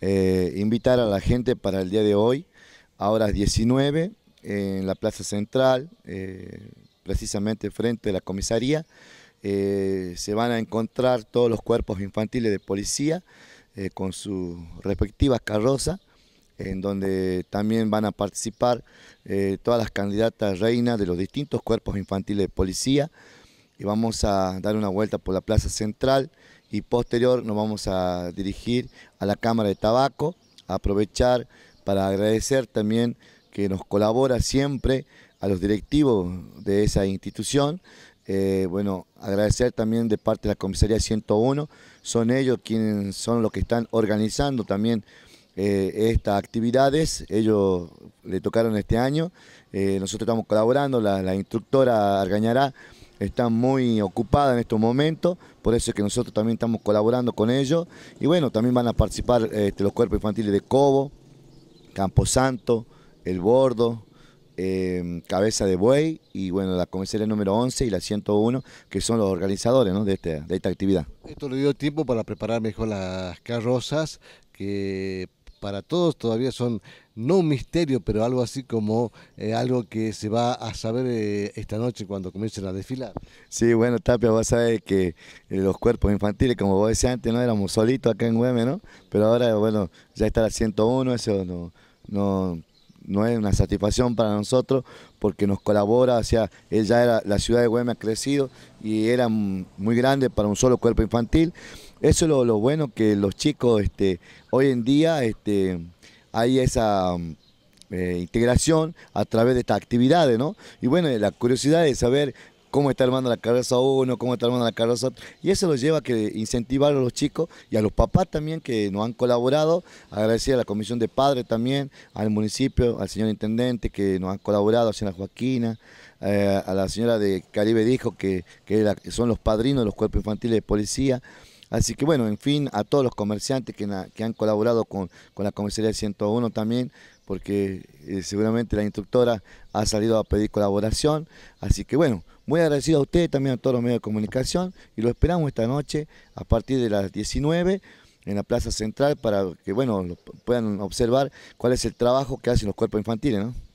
Eh, invitar a la gente para el día de hoy, a horas 19, en la Plaza Central, eh, precisamente frente a la comisaría. Eh, se van a encontrar todos los cuerpos infantiles de policía con sus respectivas carrozas, en donde también van a participar todas las candidatas reinas de los distintos cuerpos infantiles de policía. Y vamos a dar una vuelta por la Plaza Central, y posterior nos vamos a dirigir a la Cámara de Tabaco, aprovechar para agradecer también que nos colabora siempre a los directivos de esa institución. Eh, bueno, agradecer también de parte de la Comisaría 101, son ellos quienes son los que están organizando también eh, estas actividades, ellos le tocaron este año, eh, nosotros estamos colaborando, la, la instructora Argañará está muy ocupada en estos momentos, por eso es que nosotros también estamos colaborando con ellos. Y bueno, también van a participar este, los cuerpos infantiles de Cobo, Camposanto, El Bordo, em, Cabeza de Buey y bueno, la comisaría número 11 y la 101, que son los organizadores de, este, de esta actividad. Esto le dio tiempo para preparar mejor las carrozas que para todos todavía son no un misterio, pero algo así como eh, algo que se va a saber eh, esta noche cuando comiencen a desfilar. Sí, bueno, Tapia, vos sabés que eh, los cuerpos infantiles, como vos decías antes, no éramos solitos acá en Güeme, ¿no? Pero ahora, bueno, ya está la 101, eso no, no no es una satisfacción para nosotros porque nos colabora, hacia ella era, la ciudad de Güemes ha crecido y era muy grande para un solo cuerpo infantil. Eso es lo, bueno que los chicos este, hoy en día este, hay esa mm, eh, integración a través de estas actividades, ¿no? Y bueno, la curiosidad es saber cómo está armando la carroza uno, cómo está armando la carroza otro. Y eso lo lleva a que incentivar a los chicos y a los papás también que nos han colaborado. Agradecer a la Comisión de Padres también, al municipio, al señor Intendente que nos han colaborado, a la señora Joaquina, eh, a la señora de Caribe Dijo que, son los padrinos de los cuerpos infantiles de policía. Así que bueno, en fin, a todos los comerciantes que, han colaborado con, con la Comisaría 101 también, porque eh, seguramente la instructora ha salido a pedir colaboración. Así que bueno, muy agradecido a ustedes, también a todos los medios de comunicación y lo esperamos esta noche a partir de las 19 en la Plaza Central para que bueno puedan observar cuál es el trabajo que hacen los cuerpos infantiles. ¿no?